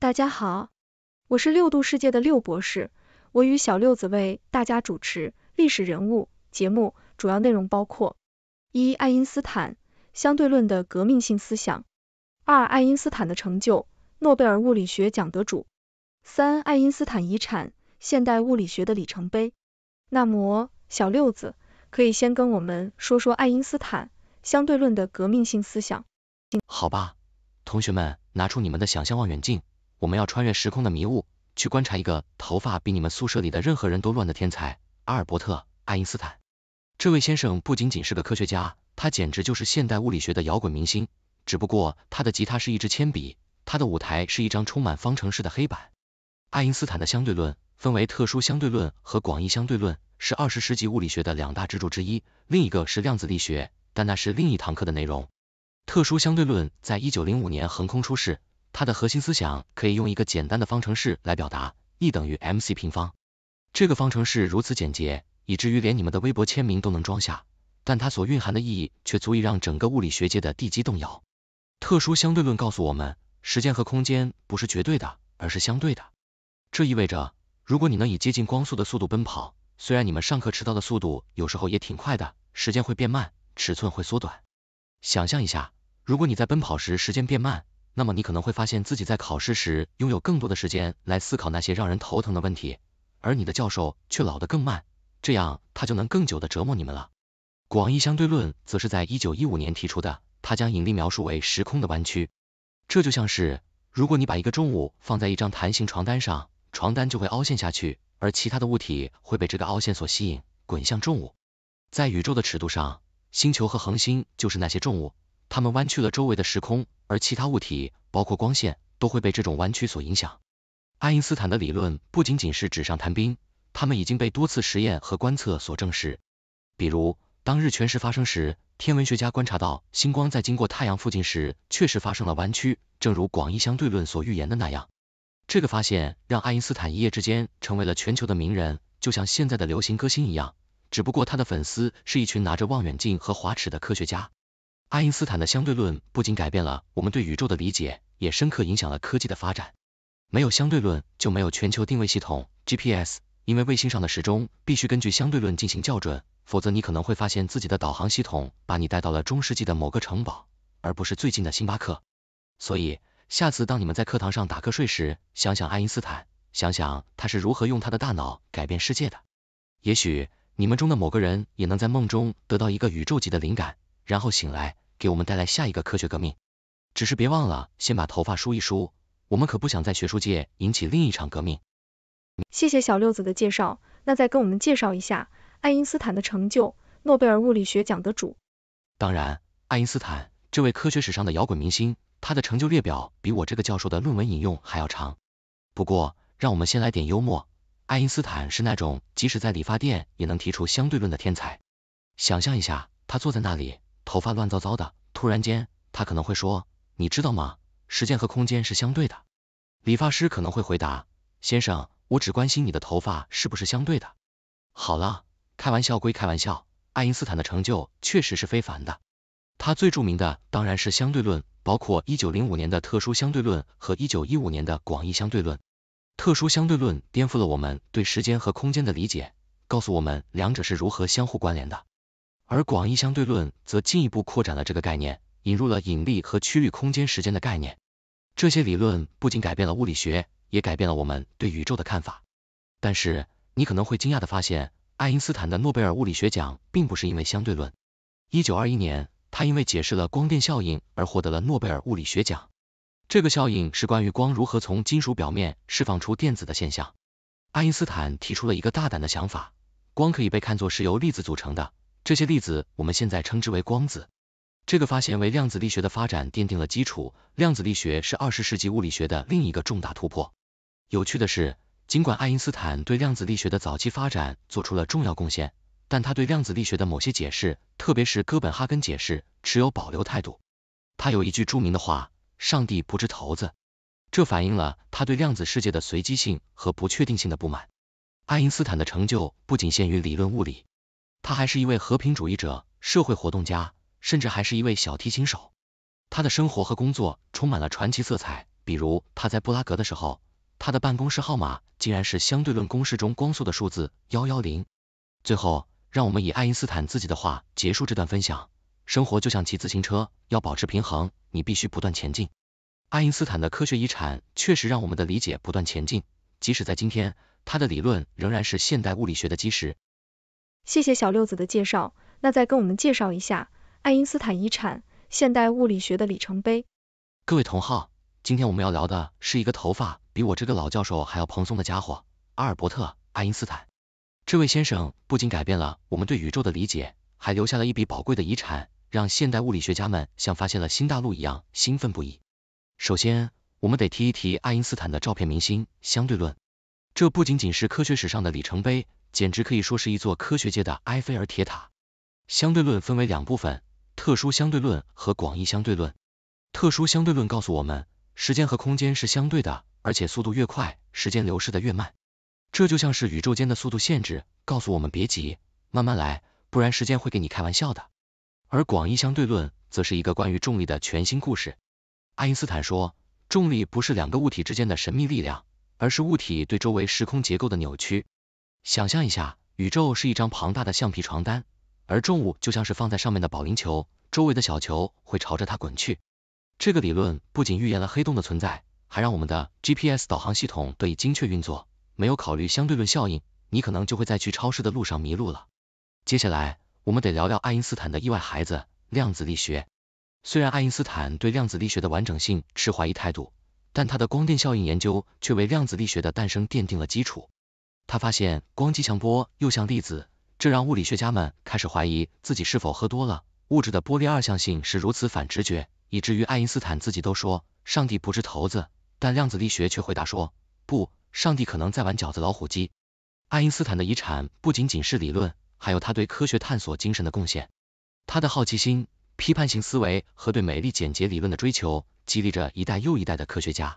大家好，我是六度世界的六博士，我与小六子为大家主持历史人物节目，主要内容包括：一、爱因斯坦相对论的革命性思想；二、爱因斯坦的成就，诺贝尔物理学奖得主；三、爱因斯坦遗产，现代物理学的里程碑。那么，小六子可以先跟我们说说爱因斯坦相对论的革命性思想。好吧，同学们拿出你们的想象望远镜。我们要穿越时空的迷雾，去观察一个头发比你们宿舍里的任何人都乱的天才——阿尔伯特·爱因斯坦。这位先生不仅仅是个科学家，他简直就是现代物理学的摇滚明星。只不过他的吉他是一支铅笔，他的舞台是一张充满方程式的黑板。爱因斯坦的相对论分为特殊相对论和广义相对论，是二十世纪物理学的两大支柱之一，另一个是量子力学，但那是另一堂课的内容。特殊相对论在一九零五年横空出世。它的核心思想可以用一个简单的方程式来表达，E 等于 m c 平方。这个方程式如此简洁，以至于连你们的微博签名都能装下，但它所蕴含的意义却足以让整个物理学界的地基动摇。特殊相对论告诉我们，时间和空间不是绝对的，而是相对的。这意味着，如果你能以接近光速的速度奔跑，虽然你们上课迟到的速度有时候也挺快的，时间会变慢，尺寸会缩短。想象一下，如果你在奔跑时时间变慢。那么你可能会发现自己在考试时拥有更多的时间来思考那些让人头疼的问题，而你的教授却老得更慢，这样他就能更久的折磨你们了。广义相对论则是在一九一五年提出的，它将引力描述为时空的弯曲，这就像是如果你把一个重物放在一张弹性床单上，床单就会凹陷下去，而其他的物体会被这个凹陷所吸引，滚向重物。在宇宙的尺度上，星球和恒星就是那些重物。他们弯曲了周围的时空，而其他物体，包括光线，都会被这种弯曲所影响。爱因斯坦的理论不仅仅是纸上谈兵，他们已经被多次实验和观测所证实。比如，当日全食发生时，天文学家观察到星光在经过太阳附近时，确实发生了弯曲，正如广义相对论所预言的那样。这个发现让爱因斯坦一夜之间成为了全球的名人，就像现在的流行歌星一样，只不过他的粉丝是一群拿着望远镜和滑尺的科学家。爱因斯坦的相对论不仅改变了我们对宇宙的理解，也深刻影响了科技的发展。没有相对论，就没有全球定位系统 GPS，因为卫星上的时钟必须根据相对论进行校准，否则你可能会发现自己的导航系统把你带到了中世纪的某个城堡，而不是最近的星巴克。所以，下次当你们在课堂上打瞌睡时，想想爱因斯坦，想想他是如何用他的大脑改变世界的。也许你们中的某个人也能在梦中得到一个宇宙级的灵感，然后醒来。给我们带来下一个科学革命，只是别忘了先把头发梳一梳，我们可不想在学术界引起另一场革命。谢谢小六子的介绍，那再跟我们介绍一下爱因斯坦的成就，诺贝尔物理学奖得主。当然，爱因斯坦这位科学史上的摇滚明星，他的成就列表比我这个教授的论文引用还要长。不过，让我们先来点幽默，爱因斯坦是那种即使在理发店也能提出相对论的天才。想象一下，他坐在那里。头发乱糟糟的，突然间，他可能会说，你知道吗，时间和空间是相对的。理发师可能会回答，先生，我只关心你的头发是不是相对的。好了，开玩笑归开玩笑，爱因斯坦的成就确实是非凡的。他最著名的当然是相对论，包括一九零五年的特殊相对论和一九一五年的广义相对论。特殊相对论颠覆了我们对时间和空间的理解，告诉我们两者是如何相互关联的。而广义相对论则进一步扩展了这个概念，引入了引力和曲率空间时间的概念。这些理论不仅改变了物理学，也改变了我们对宇宙的看法。但是，你可能会惊讶地发现，爱因斯坦的诺贝尔物理学奖并不是因为相对论。一九二一年，他因为解释了光电效应而获得了诺贝尔物理学奖。这个效应是关于光如何从金属表面释放出电子的现象。爱因斯坦提出了一个大胆的想法：光可以被看作是由粒子组成的。这些粒子我们现在称之为光子。这个发现为量子力学的发展奠定了基础。量子力学是二十世纪物理学的另一个重大突破。有趣的是，尽管爱因斯坦对量子力学的早期发展做出了重要贡献，但他对量子力学的某些解释，特别是哥本哈根解释，持有保留态度。他有一句著名的话：“上帝不掷骰子”，这反映了他对量子世界的随机性和不确定性的不满。爱因斯坦的成就不仅限于理论物理。他还是一位和平主义者、社会活动家，甚至还是一位小提琴手。他的生活和工作充满了传奇色彩，比如他在布拉格的时候，他的办公室号码竟然是相对论公式中光速的数字幺幺零。最后，让我们以爱因斯坦自己的话结束这段分享：生活就像骑自行车，要保持平衡，你必须不断前进。爱因斯坦的科学遗产确实让我们的理解不断前进，即使在今天，他的理论仍然是现代物理学的基石。谢谢小六子的介绍，那再跟我们介绍一下爱因斯坦遗产，现代物理学的里程碑。各位同好，今天我们要聊的是一个头发比我这个老教授还要蓬松的家伙，阿尔伯特·爱因斯坦。这位先生不仅改变了我们对宇宙的理解，还留下了一笔宝贵的遗产，让现代物理学家们像发现了新大陆一样兴奋不已。首先，我们得提一提爱因斯坦的照片明星相对论，这不仅仅是科学史上的里程碑。简直可以说是一座科学界的埃菲尔铁塔。相对论分为两部分，特殊相对论和广义相对论。特殊相对论告诉我们，时间和空间是相对的，而且速度越快，时间流逝的越慢。这就像是宇宙间的速度限制，告诉我们别急，慢慢来，不然时间会给你开玩笑的。而广义相对论则是一个关于重力的全新故事。爱因斯坦说，重力不是两个物体之间的神秘力量，而是物体对周围时空结构的扭曲。想象一下，宇宙是一张庞大的橡皮床单，而重物就像是放在上面的保龄球，周围的小球会朝着它滚去。这个理论不仅预言了黑洞的存在，还让我们的 GPS 导航系统得以精确运作。没有考虑相对论效应，你可能就会在去超市的路上迷路了。接下来，我们得聊聊爱因斯坦的意外孩子——量子力学。虽然爱因斯坦对量子力学的完整性持怀疑态度，但他的光电效应研究却为量子力学的诞生奠定了基础。他发现光既像波又像粒子，这让物理学家们开始怀疑自己是否喝多了。物质的波粒二象性是如此反直觉，以至于爱因斯坦自己都说上帝不是头子。但量子力学却回答说，不，上帝可能在玩饺子老虎机。爱因斯坦的遗产不仅仅是理论，还有他对科学探索精神的贡献。他的好奇心、批判性思维和对美丽简洁理论的追求，激励着一代又一代的科学家。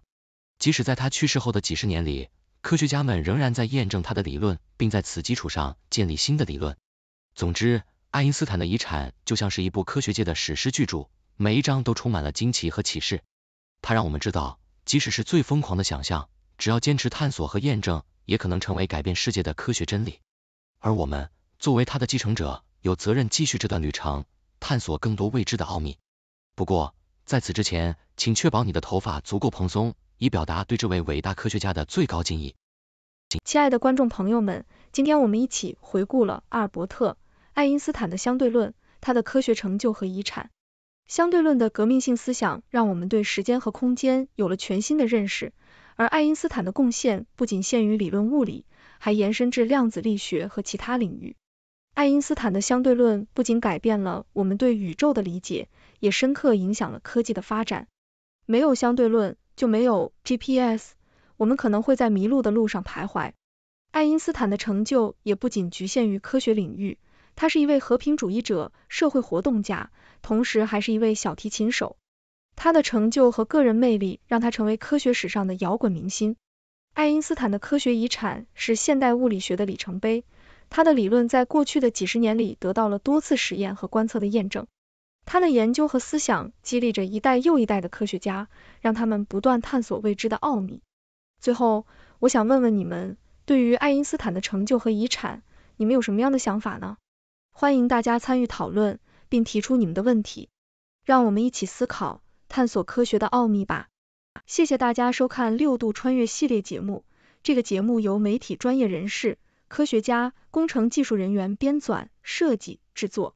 即使在他去世后的几十年里，科学家们仍然在验证他的理论，并在此基础上建立新的理论。总之，爱因斯坦的遗产就像是一部科学界的史诗巨著，每一张都充满了惊奇和启示。他让我们知道，即使是最疯狂的想象，只要坚持探索和验证，也可能成为改变世界的科学真理。而我们作为他的继承者，有责任继续这段旅程，探索更多未知的奥秘。不过，在此之前，请确保你的头发足够蓬松。以表达对这位伟大科学家的最高敬意。亲爱的观众朋友们，今天我们一起回顾了阿尔伯特·爱因斯坦的相对论，他的科学成就和遗产。相对论的革命性思想让我们对时间和空间有了全新的认识，而爱因斯坦的贡献不仅限于理论物理，还延伸至量子力学和其他领域。爱因斯坦的相对论不仅改变了我们对宇宙的理解，也深刻影响了科技的发展。没有相对论。就没有 GPS，我们可能会在迷路的路上徘徊。爱因斯坦的成就也不仅局限于科学领域，他是一位和平主义者、社会活动家，同时还是一位小提琴手。他的成就和个人魅力让他成为科学史上的摇滚明星。爱因斯坦的科学遗产是现代物理学的里程碑，他的理论在过去的几十年里得到了多次实验和观测的验证。他的研究和思想激励着一代又一代的科学家，让他们不断探索未知的奥秘。最后，我想问问你们，对于爱因斯坦的成就和遗产，你们有什么样的想法呢？欢迎大家参与讨论，并提出你们的问题，让我们一起思考，探索科学的奥秘吧。谢谢大家收看《六度穿越》系列节目。这个节目由媒体专业人士、科学家、工程技术人员编纂、设计、制作。